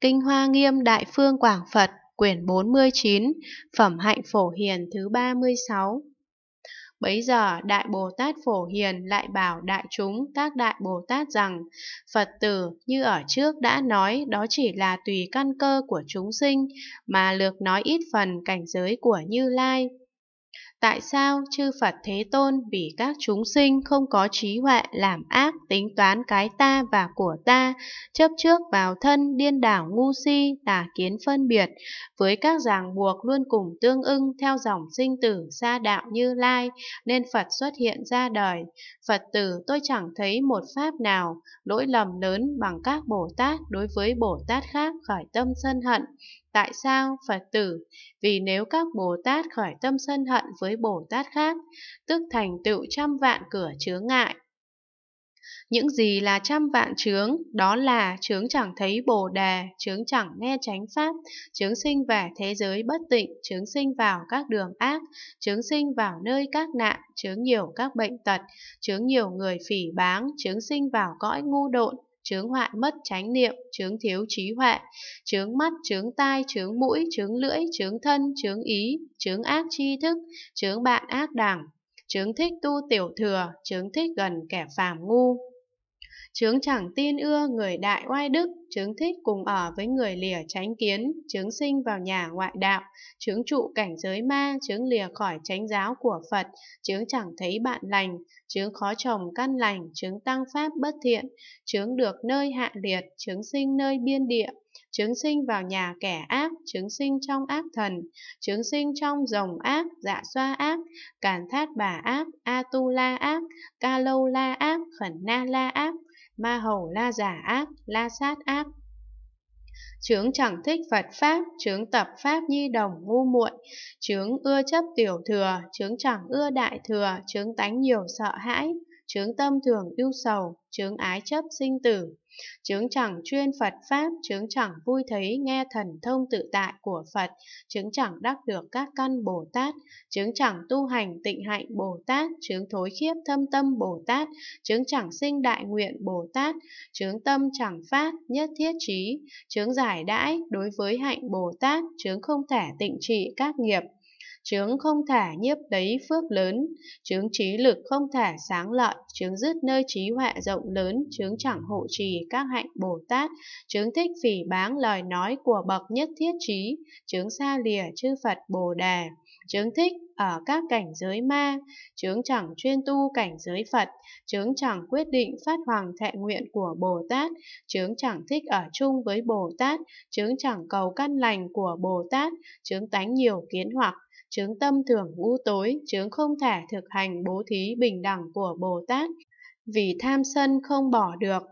Kinh Hoa Nghiêm Đại Phương Quảng Phật, quyển 49, Phẩm Hạnh Phổ Hiền thứ 36. Bấy giờ Đại Bồ Tát Phổ Hiền lại bảo đại chúng các Đại Bồ Tát rằng Phật tử như ở trước đã nói đó chỉ là tùy căn cơ của chúng sinh mà lược nói ít phần cảnh giới của Như Lai tại sao chư phật thế tôn vì các chúng sinh không có trí huệ làm ác tính toán cái ta và của ta chấp trước vào thân điên đảo ngu si tà kiến phân biệt với các ràng buộc luôn cùng tương ưng theo dòng sinh tử xa đạo như lai nên phật xuất hiện ra đời phật tử tôi chẳng thấy một pháp nào lỗi lầm lớn bằng các bồ tát đối với bồ tát khác khỏi tâm sân hận Tại sao, Phật tử? Vì nếu các Bồ Tát khởi tâm sân hận với Bồ Tát khác, tức thành tựu trăm vạn cửa chướng ngại. Những gì là trăm vạn chướng, đó là chướng chẳng thấy bồ đề, chướng chẳng nghe chánh pháp, chướng sinh về thế giới bất tịnh, chướng sinh vào các đường ác, chướng sinh vào nơi các nạn, chướng nhiều các bệnh tật, chướng nhiều người phỉ báng, chướng sinh vào cõi ngu độn, chướng hoại mất chánh niệm, chướng thiếu trí huệ, chướng mắt, chướng tai, chướng mũi, chướng lưỡi, chướng thân, chướng ý, chướng ác tri thức, chướng bạn ác đảng, chướng thích tu tiểu thừa, chướng thích gần kẻ phàm ngu chướng chẳng tin ưa người đại oai đức, chướng thích cùng ở với người lìa tránh kiến, chướng sinh vào nhà ngoại đạo, chướng trụ cảnh giới ma, chướng lìa khỏi chánh giáo của Phật, chướng chẳng thấy bạn lành, chướng khó trồng căn lành, chướng tăng pháp bất thiện, chướng được nơi hạ liệt, chướng sinh nơi biên địa, chứng sinh vào nhà kẻ ác, chứng sinh trong ác thần, chứng sinh trong rồng ác, dạ xoa ác, càn thát bà ác, a tu la ác, ca lâu la ác, khẩn na la ác, ma hầu la giả ác, la sát ác. Chướng chẳng thích Phật Pháp, chướng tập Pháp nhi đồng ngu muội, chướng ưa chấp tiểu thừa, chướng chẳng ưa đại thừa, chướng tánh nhiều sợ hãi, chướng tâm thường ưu sầu, chướng ái chấp sinh tử, chướng chẳng chuyên Phật Pháp, chướng chẳng vui thấy nghe thần thông tự tại của Phật, chướng chẳng đắc được các căn Bồ Tát, chướng chẳng tu hành tịnh hạnh Bồ Tát, chướng thối khiếp thâm tâm Bồ Tát, chướng chẳng sinh đại nguyện Bồ Tát, chướng tâm chẳng phát nhất thiết trí, chướng giải đãi đối với hạnh Bồ Tát, chướng không thể tịnh trị các nghiệp, chướng không thả nhiếp đấy phước lớn, chướng trí lực không thả sáng lợi, chướng dứt nơi trí họa rộng lớn, chướng chẳng hộ trì các hạnh Bồ Tát, chướng thích phỉ báng lời nói của bậc nhất thiết trí, chướng xa lìa chư Phật Bồ Đà, chướng thích ở các cảnh giới ma, chướng chẳng chuyên tu cảnh giới Phật, chướng chẳng quyết định phát hoàng thệ nguyện của Bồ Tát, chướng chẳng thích ở chung với Bồ Tát, chướng chẳng cầu căn lành của Bồ Tát, chướng tánh nhiều kiến hoặc, chướng tâm thường u tối, chướng không thể thực hành bố thí bình đẳng của Bồ Tát, vì tham sân không bỏ được,